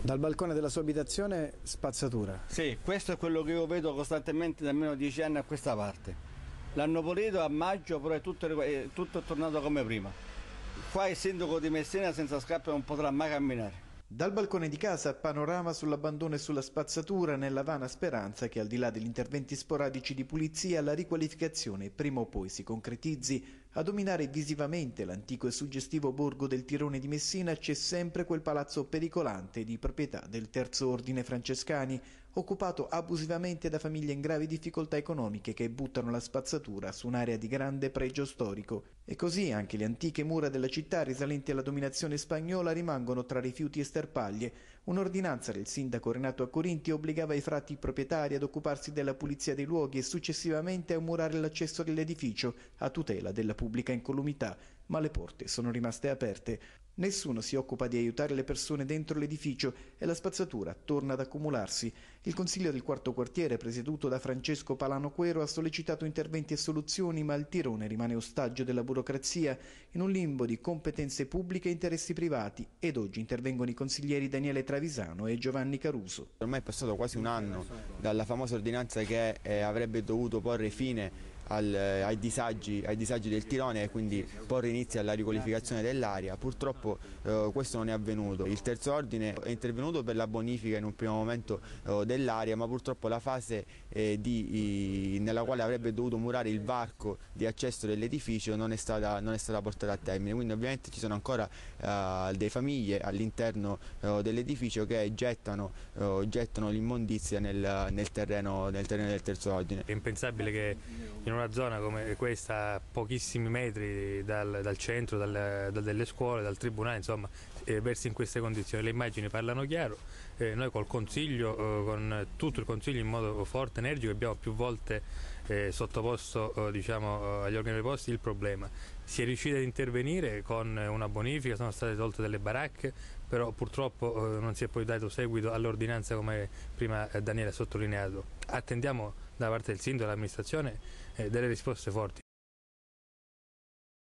Dal balcone della sua abitazione spazzatura. Sì, questo è quello che io vedo costantemente da almeno dieci anni a questa parte. L'hanno pulito a maggio, però è tutto, è tutto tornato come prima. Qua il sindaco di Messina senza scarpe non potrà mai camminare. Dal balcone di casa panorama sull'abbandono e sulla spazzatura nella vana speranza che al di là degli interventi sporadici di pulizia la riqualificazione prima o poi si concretizzi a dominare visivamente l'antico e suggestivo borgo del Tirone di Messina c'è sempre quel palazzo pericolante di proprietà del terzo ordine francescani, occupato abusivamente da famiglie in gravi difficoltà economiche che buttano la spazzatura su un'area di grande pregio storico. E così anche le antiche mura della città risalenti alla dominazione spagnola rimangono tra rifiuti e sterpaglie. Un'ordinanza del sindaco Renato a Corinti obbligava i frati proprietari ad occuparsi della pulizia dei luoghi e successivamente a murare l'accesso dell'edificio a tutela della pubblica incolumità, ma le porte sono rimaste aperte. Nessuno si occupa di aiutare le persone dentro l'edificio e la spazzatura torna ad accumularsi. Il Consiglio del quarto quartiere, presieduto da Francesco Palano Quero, ha sollecitato interventi e soluzioni, ma il tirone rimane ostaggio della burocrazia, in un limbo di competenze pubbliche e interessi privati. Ed oggi intervengono i consiglieri Daniele Travisano e Giovanni Caruso. Ormai è passato quasi un anno dalla famosa ordinanza che eh, avrebbe dovuto porre fine al, ai, disagi, ai, disagi, del tirone e quindi porre inizio alla riqualificazione dell'area. Purtroppo eh, questo non è avvenuto. Il terzo ordine è intervenuto per la bonifica in un primo momento eh, dell'area, ma purtroppo la fase eh, di, i, nella quale avrebbe dovuto murare il varco di accesso dell'edificio non, non, è stata portata a termine. Quindi ovviamente ci sono ancora eh, delle famiglie all'interno eh, dell'edificio che gettano, eh, gettano l'immondizia nel, nel, terreno, nel terreno del terzo ordine. È impensabile che in una una zona come questa, a pochissimi metri dal, dal centro, dal, da delle scuole, dal tribunale, insomma, eh, versi in queste condizioni. Le immagini parlano chiaro, eh, noi col Consiglio, eh, con tutto il Consiglio in modo forte, energico, abbiamo più volte eh, sottoposto eh, diciamo, eh, agli organi preposti il problema. Si è riuscito ad intervenire con una bonifica, sono state tolte delle baracche, però purtroppo non si è poi dato seguito all'ordinanza come prima Daniele ha sottolineato. Attendiamo da parte del sindaco e dell'amministrazione eh, delle risposte forti.